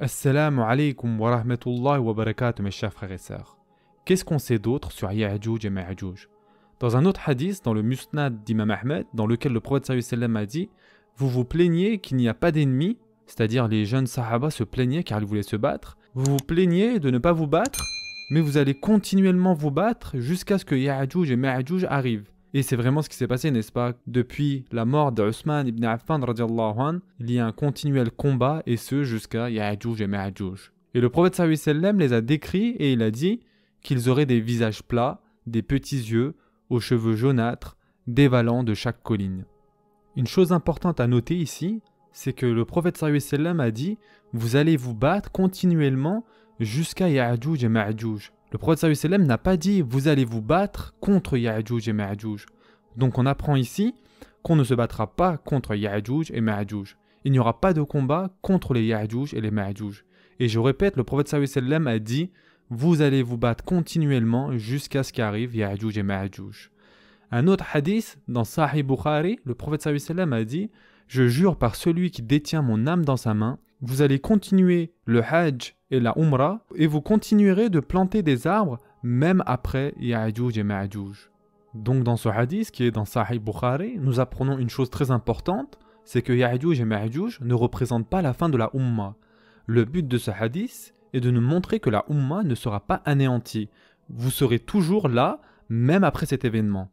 Assalamu alaikum wa rahmatullahi wa mes chers Qu'est-ce qu'on sait d'autre sur Ya'juj et Ma'juj Dans un autre hadith, dans le Musnad d'Imam Ahmed, dans lequel le prophète sallam a dit « Vous vous plaignez qu'il n'y a pas d'ennemis, c'est-à-dire les jeunes sahaba se plaignaient car ils voulaient se battre, vous vous plaignez de ne pas vous battre, mais vous allez continuellement vous battre jusqu'à ce que Ya'juj et Ma'juj arrivent. Et c'est vraiment ce qui s'est passé, n'est-ce pas Depuis la mort d'Uthman ibn Affan, anh, il y a un continuel combat, et ce jusqu'à Ya'juj et Ma'juj. Et le prophète sallam les a décrits et il a dit qu'ils auraient des visages plats, des petits yeux, aux cheveux jaunâtres, dévalant de chaque colline. Une chose importante à noter ici, c'est que le prophète sallam a dit « Vous allez vous battre continuellement jusqu'à Ya'juj et Ma'juj ». Le prophète n'a pas dit vous allez vous battre contre Ya'juj et Ma'juj. Donc on apprend ici qu'on ne se battra pas contre Ya'juj et Ma'juj. Il n'y aura pas de combat contre les Ya'juj et les Ma'juj. Et je répète, le prophète a dit vous allez vous battre continuellement jusqu'à ce qu'arrive Ya'juj et Ma'juj. Un autre hadith dans Sahih Bukhari, le prophète a dit je jure par celui qui détient mon âme dans sa main, vous allez continuer le Hajj et la Umrah, et vous continuerez de planter des arbres même après Ya'juj et Ma'juj. Donc dans ce hadith qui est dans Sahih Bukhari, nous apprenons une chose très importante, c'est que Ya'juj et Ma'juj ne représentent pas la fin de la Ummah. Le but de ce hadith est de nous montrer que la Ummah ne sera pas anéantie. Vous serez toujours là, même après cet événement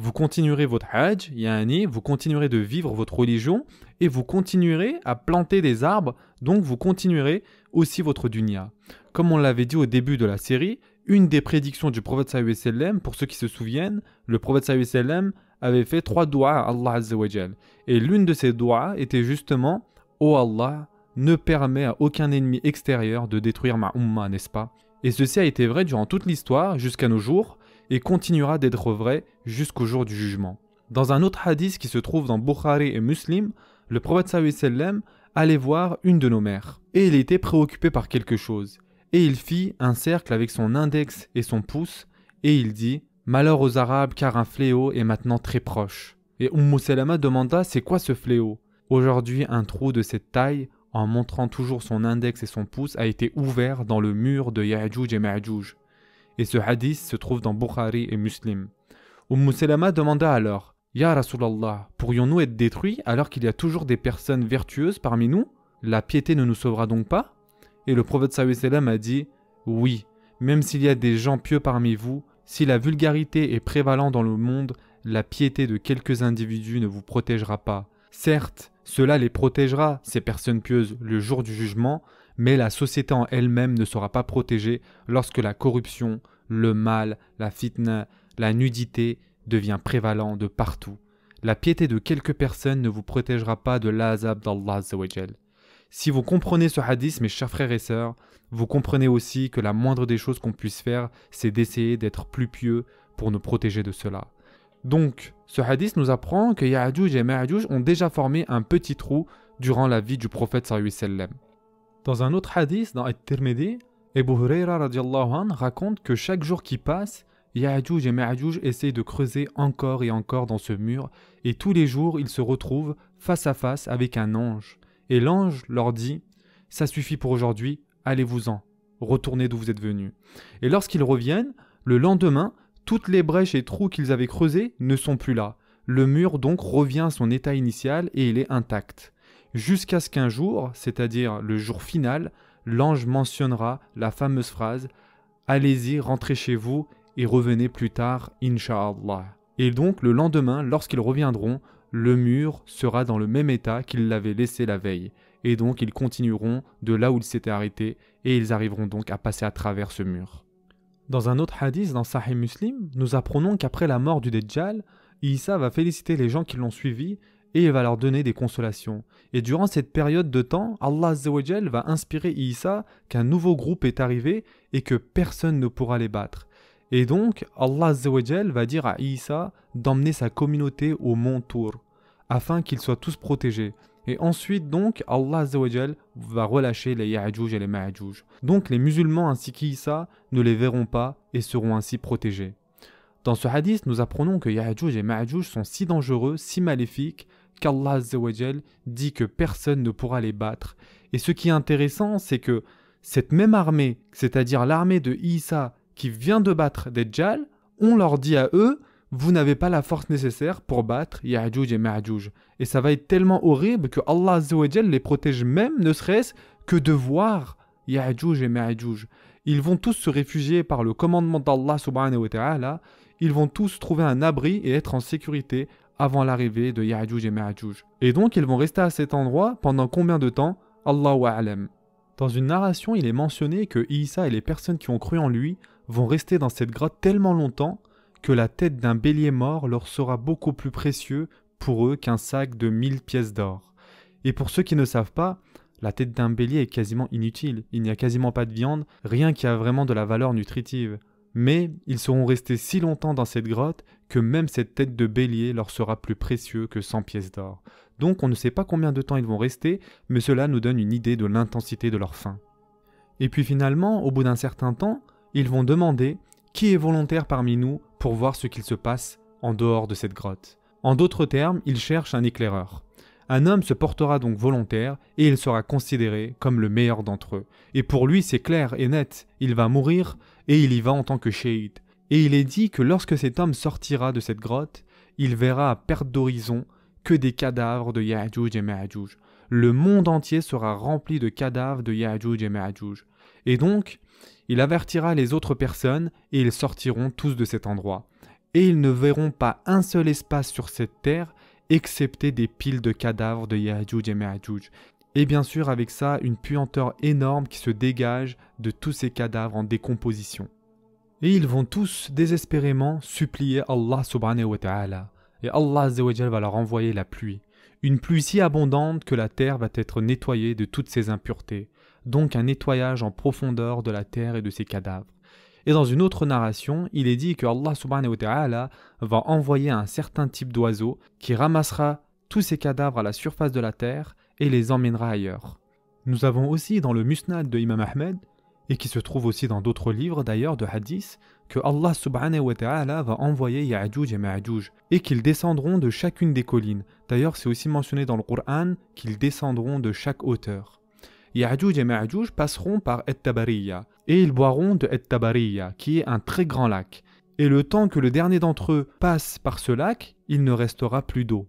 vous continuerez votre hajj, yani, vous continuerez de vivre votre religion et vous continuerez à planter des arbres, donc vous continuerez aussi votre dunya. Comme on l'avait dit au début de la série, une des prédictions du prophète sallam, pour ceux qui se souviennent, le prophète sallam avait fait trois doigts à Allah Azzawajal Et l'une de ces doigts était justement oh Allah, ne permet à aucun ennemi extérieur de détruire ma n'est-ce pas Et ceci a été vrai durant toute l'histoire jusqu'à nos jours, et continuera d'être vrai jusqu'au jour du jugement. Dans un autre hadith qui se trouve dans Bukhari et Muslim, le prophète sallam allait voir une de nos mères, et il était préoccupé par quelque chose, et il fit un cercle avec son index et son pouce, et il dit « Malheur aux Arabes car un fléau est maintenant très proche ». Et Umm Salama demanda « C'est quoi ce fléau ?» Aujourd'hui, un trou de cette taille, en montrant toujours son index et son pouce, a été ouvert dans le mur de Ya'juj et Ma'juj et ce hadith se trouve dans Bukhari et Muslim. Umm Salama demanda alors Ya Rasulallah, pourrions-nous être détruits alors qu'il y a toujours des personnes vertueuses parmi nous La piété ne nous sauvera donc pas Et le prophète sallam a dit Oui, même s'il y a des gens pieux parmi vous, si la vulgarité est prévalente dans le monde, la piété de quelques individus ne vous protégera pas. Certes, cela les protégera, ces personnes pieuses, le jour du jugement, mais la société en elle-même ne sera pas protégée lorsque la corruption, le mal, la fitna, la nudité devient prévalente de partout. La piété de quelques personnes ne vous protégera pas de l'azab d'Allah Si vous comprenez ce hadith, mes chers frères et sœurs, vous comprenez aussi que la moindre des choses qu'on puisse faire, c'est d'essayer d'être plus pieux pour nous protéger de cela. Donc, ce hadith nous apprend que Ya'juj et Ma'juj ont déjà formé un petit trou durant la vie du prophète sallallahu dans un autre hadith, dans At-Tirmidhi, Ebu Huraira raconte que chaque jour qui passe, Ya'juj et Ma'juj essayent de creuser encore et encore dans ce mur, et tous les jours ils se retrouvent face à face avec un ange. Et l'ange leur dit Ça suffit pour aujourd'hui, allez-vous-en, retournez d'où vous êtes venus. Et lorsqu'ils reviennent, le lendemain, toutes les brèches et trous qu'ils avaient creusés ne sont plus là. Le mur donc revient à son état initial et il est intact jusqu'à ce qu'un jour, c'est-à-dire le jour final, l'ange mentionnera la fameuse phrase Allez-y, rentrez chez vous et revenez plus tard, Inshallah. Et donc, le lendemain, lorsqu'ils reviendront, le mur sera dans le même état qu'il l'avait laissé la veille. Et donc, ils continueront de là où ils s'étaient arrêtés et ils arriveront donc à passer à travers ce mur. Dans un autre hadith dans Sahih Muslim, nous apprenons qu'après la mort du Dajjal, Isa va féliciter les gens qui l'ont suivi et il va leur donner des consolations. Et durant cette période de temps, Allah va inspirer Isa qu'un nouveau groupe est arrivé et que personne ne pourra les battre. Et donc, Allah va dire à Isa d'emmener sa communauté au mont Tour, afin qu'ils soient tous protégés. Et ensuite, donc, Allah va relâcher les Ya'juj et les Ma'juj. Donc, les musulmans ainsi qu'Isa ne les verront pas et seront ainsi protégés. Dans ce hadith, nous apprenons que Ya'juj et Ma'juj sont si dangereux, si maléfiques, qu'Allah dit que personne ne pourra les battre. Et ce qui est intéressant, c'est que cette même armée, c'est-à-dire l'armée de Isa qui vient de battre Dajjal, on leur dit à eux vous n'avez pas la force nécessaire pour battre Ya'juj et Ma'juj. Et ça va être tellement horrible que Allah les protège même, ne serait-ce que de voir Ya'juj et Ma'juj. Ils vont tous se réfugier par le commandement d'Allah subhanahu wa ils vont tous trouver un abri et être en sécurité avant l'arrivée de Ya'juj et Ma'juj. Et donc ils vont rester à cet endroit pendant combien de temps Allahu a'lam. Dans une narration, il est mentionné que Isa et les personnes qui ont cru en lui vont rester dans cette grotte tellement longtemps que la tête d'un bélier mort leur sera beaucoup plus précieux pour eux qu'un sac de 1000 pièces d'or. Et pour ceux qui ne savent pas, la tête d'un bélier est quasiment inutile, il n'y a quasiment pas de viande, rien qui a vraiment de la valeur nutritive mais ils seront restés si longtemps dans cette grotte que même cette tête de bélier leur sera plus précieux que 100 pièces d'or. Donc on ne sait pas combien de temps ils vont rester, mais cela nous donne une idée de l'intensité de leur faim. Et puis finalement, au bout d'un certain temps, ils vont demander qui est volontaire parmi nous pour voir ce qu'il se passe en dehors de cette grotte. En d'autres termes, ils cherchent un éclaireur. Un homme se portera donc volontaire et il sera considéré comme le meilleur d'entre eux. Et pour lui, c'est clair et net, il va mourir et il y va en tant que shahid. Et il est dit que lorsque cet homme sortira de cette grotte, il verra à perte d'horizon que des cadavres de Ya'juj et Ma'juj. Le monde entier sera rempli de cadavres de Ya'juj et Ma'juj. Et donc, il avertira les autres personnes et ils sortiront tous de cet endroit. Et ils ne verront pas un seul espace sur cette terre excepté des piles de cadavres de Yahjouj et Mahjouj. Et bien sûr avec ça, une puanteur énorme qui se dégage de tous ces cadavres en décomposition. Et ils vont tous désespérément supplier Allah subhanahu wa ta'ala. Et Allah va leur envoyer la pluie. Une pluie si abondante que la terre va être nettoyée de toutes ses impuretés. Donc un nettoyage en profondeur de la terre et de ses cadavres. Et dans une autre narration, il est dit que Allah subhanahu wa ta'ala va envoyer un certain type d'oiseau qui ramassera tous ces cadavres à la surface de la terre et les emmènera ailleurs. Nous avons aussi dans le Musnad de Imam Ahmed, et qui se trouve aussi dans d'autres livres d'ailleurs de hadith, que Allah subhanahu wa ta'ala va envoyer Ya'juj et Ma'juj, et qu'ils descendront de chacune des collines. D'ailleurs, c'est aussi mentionné dans le Qur'an qu'ils descendront de chaque hauteur. Ya'juj et Ma'juj passeront par Et-Tabariya, et ils boiront de Et-Tabariya, qui est un très grand lac. Et le temps que le dernier d'entre eux passe par ce lac, il ne restera plus d'eau.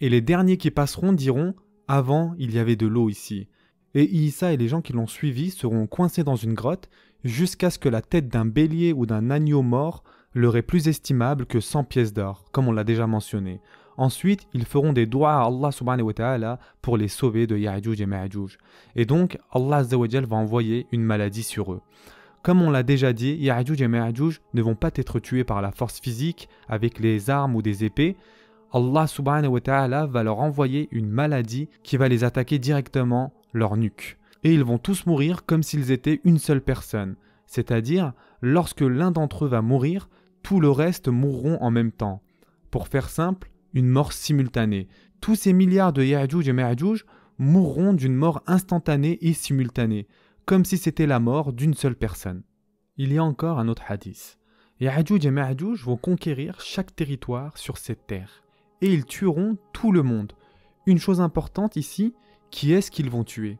Et les derniers qui passeront diront Avant, il y avait de l'eau ici. Et Issa et les gens qui l'ont suivi seront coincés dans une grotte jusqu'à ce que la tête d'un bélier ou d'un agneau mort leur est plus estimable que 100 pièces d'or, comme on l'a déjà mentionné. Ensuite, ils feront des doigts à Allah subhanahu wa ta'ala pour les sauver de Ya'juj et Ma'juj. Et donc, Allah va envoyer une maladie sur eux. Comme on l'a déjà dit, Ya'juj et Ma'juj ne vont pas être tués par la force physique avec les armes ou des épées. Allah subhanahu wa ta'ala va leur envoyer une maladie qui va les attaquer directement leur nuque. Et ils vont tous mourir comme s'ils étaient une seule personne. C'est-à-dire, lorsque l'un d'entre eux va mourir, tout le reste mourront en même temps. Pour faire simple, une mort simultanée. Tous ces milliards de Ya'juj et Ma'juj mourront d'une mort instantanée et simultanée, comme si c'était la mort d'une seule personne. Il y a encore un autre hadith. Ya'juj et Ma'juj vont conquérir chaque territoire sur cette terre, et ils tueront tout le monde. Une chose importante ici, qui est-ce qu'ils vont tuer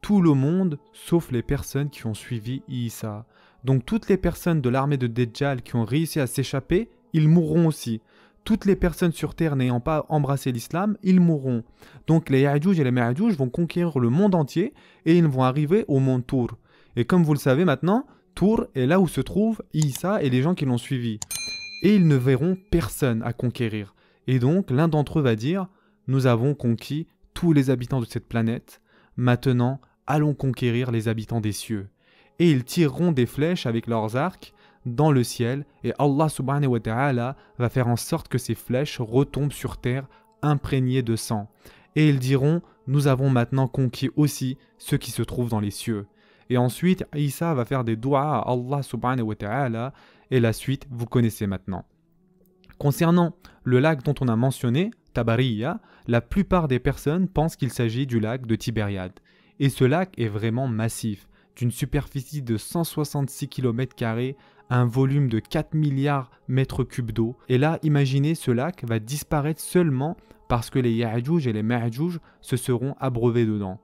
Tout le monde, sauf les personnes qui ont suivi Isa. Donc toutes les personnes de l'armée de Dejjal qui ont réussi à s'échapper, ils mourront aussi toutes les personnes sur terre n'ayant pas embrassé l'islam, ils mourront. Donc les Ya'juj et les Ma'juj vont conquérir le monde entier et ils vont arriver au mont Tour. Et comme vous le savez maintenant, Tour est là où se trouvent Isa et les gens qui l'ont suivi. Et ils ne verront personne à conquérir. Et donc l'un d'entre eux va dire Nous avons conquis tous les habitants de cette planète. Maintenant, allons conquérir les habitants des cieux. Et ils tireront des flèches avec leurs arcs dans le ciel et Allah subhanahu ta'ala va faire en sorte que ces flèches retombent sur terre imprégnées de sang. Et ils diront Nous avons maintenant conquis aussi ceux qui se trouvent dans les cieux. Et ensuite, Isa va faire des doigts à Allah subhanahu ta'ala et la suite, vous connaissez maintenant. Concernant le lac dont on a mentionné, Tabariya, la plupart des personnes pensent qu'il s'agit du lac de Tibériade. Et ce lac est vraiment massif, d'une superficie de 166 km un volume de 4 milliards mètres cubes d'eau. Et là, imaginez ce lac va disparaître seulement parce que les Ya'juj et les Ma'juj se seront abreuvés dedans.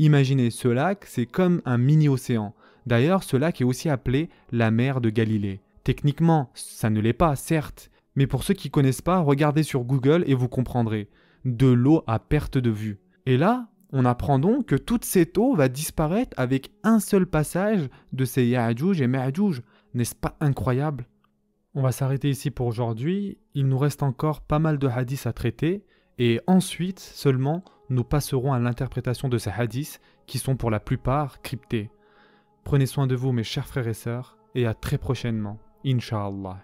Imaginez ce lac, c'est comme un mini-océan. D'ailleurs, ce lac est aussi appelé la mer de Galilée. Techniquement, ça ne l'est pas, certes, mais pour ceux qui connaissent pas, regardez sur Google et vous comprendrez. De l'eau à perte de vue. Et là, on apprend donc que toute cette eau va disparaître avec un seul passage de ces Ya'juj et Ma'juj. N'est-ce pas incroyable On va s'arrêter ici pour aujourd'hui. Il nous reste encore pas mal de hadiths à traiter. Et ensuite seulement, nous passerons à l'interprétation de ces hadiths qui sont pour la plupart cryptés. Prenez soin de vous mes chers frères et sœurs et à très prochainement. inshallah!